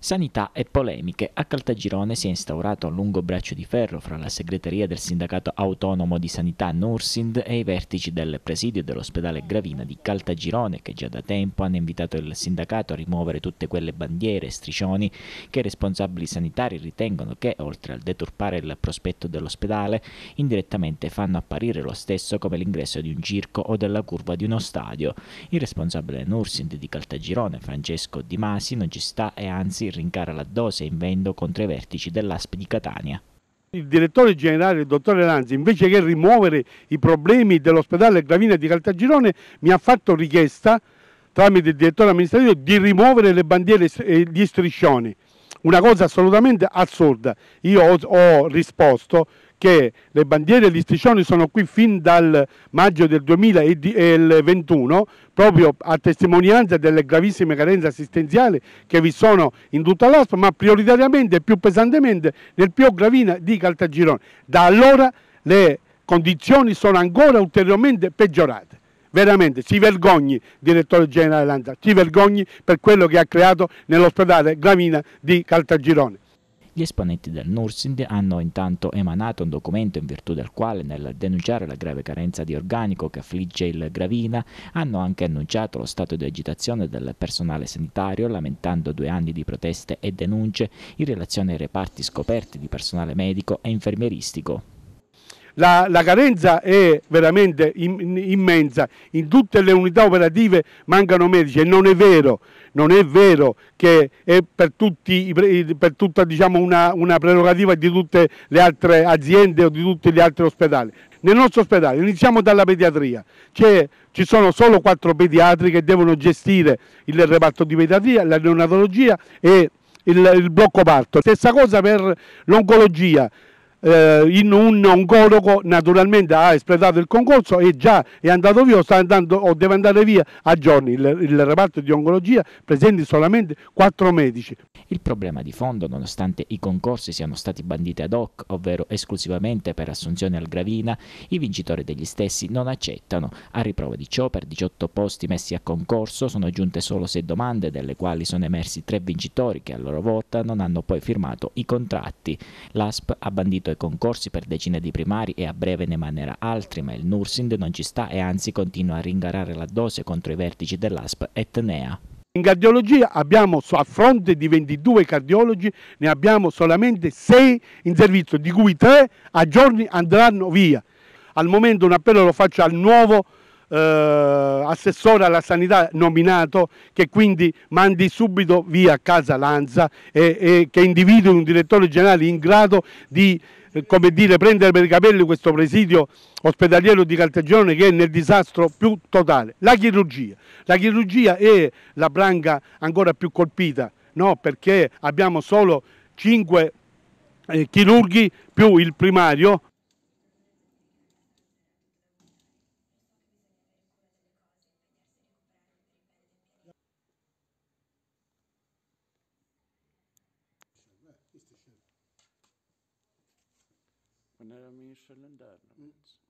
Sanità e polemiche. A Caltagirone si è instaurato un lungo braccio di ferro fra la segreteria del sindacato autonomo di sanità Nursind e i vertici del presidio dell'ospedale Gravina di Caltagirone che già da tempo hanno invitato il sindacato a rimuovere tutte quelle bandiere e striscioni che i responsabili sanitari ritengono che, oltre al deturpare il prospetto dell'ospedale, indirettamente fanno apparire lo stesso come l'ingresso di un circo o della curva di uno stadio. Il responsabile Nursind di Caltagirone, Francesco Di Masi, non ci sta e anzi Renzi rincara la dose in vendo contro i vertici dell'ASP di Catania. Il direttore generale, il dottore Lanzi, invece che rimuovere i problemi dell'ospedale Gravina di Caltagirone, mi ha fatto richiesta, tramite il direttore amministrativo, di rimuovere le bandiere e eh, gli striscioni. Una cosa assolutamente assurda. Io ho, ho risposto che le bandiere e gli striscioni sono qui fin dal maggio del 2021, proprio a testimonianza delle gravissime carenze assistenziali che vi sono in tutta l'ASP, ma prioritariamente e più pesantemente nel Pio Gravina di Caltagirone. Da allora le condizioni sono ancora ulteriormente peggiorate veramente si vergogni direttore generale Lanza, si vergogni per quello che ha creato nell'ospedale Gravina di Caltagirone. Gli esponenti del Nursing hanno intanto emanato un documento in virtù del quale, nel denunciare la grave carenza di organico che affligge il Gravina, hanno anche annunciato lo stato di agitazione del personale sanitario, lamentando due anni di proteste e denunce in relazione ai reparti scoperti di personale medico e infermieristico. La, la carenza è veramente in, immensa, in tutte le unità operative mancano medici e non è vero, non è vero che è per, tutti, per tutta diciamo, una, una prerogativa di tutte le altre aziende o di tutti gli altri ospedali. Nel nostro ospedale, iniziamo dalla pediatria, C'è, ci sono solo quattro pediatri che devono gestire il reparto di pediatria, la neonatologia e il, il blocco parto. Stessa cosa per l'oncologia, eh, in un oncologo naturalmente ha espletato il concorso e già è andato via o, sta andando, o deve andare via a giorni. Il, il reparto di oncologia presenta solamente quattro medici. Il problema di fondo, nonostante i concorsi siano stati banditi ad hoc, ovvero esclusivamente per assunzione al Gravina, i vincitori degli stessi non accettano. A riprova di ciò, per 18 posti messi a concorso sono giunte solo 6 domande, delle quali sono emersi 3 vincitori che a loro volta non hanno poi firmato i contratti. L'ASP ha bandito vinto i concorsi per decine di primari e a breve ne mannerà altri, ma il Nursind non ci sta e anzi continua a ringarare la dose contro i vertici dell'ASP Etnea. In cardiologia abbiamo, a fronte di 22 cardiologi, ne abbiamo solamente 6 in servizio, di cui 3 a giorni andranno via. Al momento un appello lo faccio al nuovo eh, assessore alla sanità nominato che quindi mandi subito via a casa Lanza e, e che individui un direttore generale in grado di eh, come dire, prendere per i capelli questo presidio ospedaliero di Caltagirone che è nel disastro più totale. La chirurgia. La chirurgia è la branca ancora più colpita, no? perché abbiamo solo 5 eh, chirurghi più il primario When there are Michelin diamonds. Mm.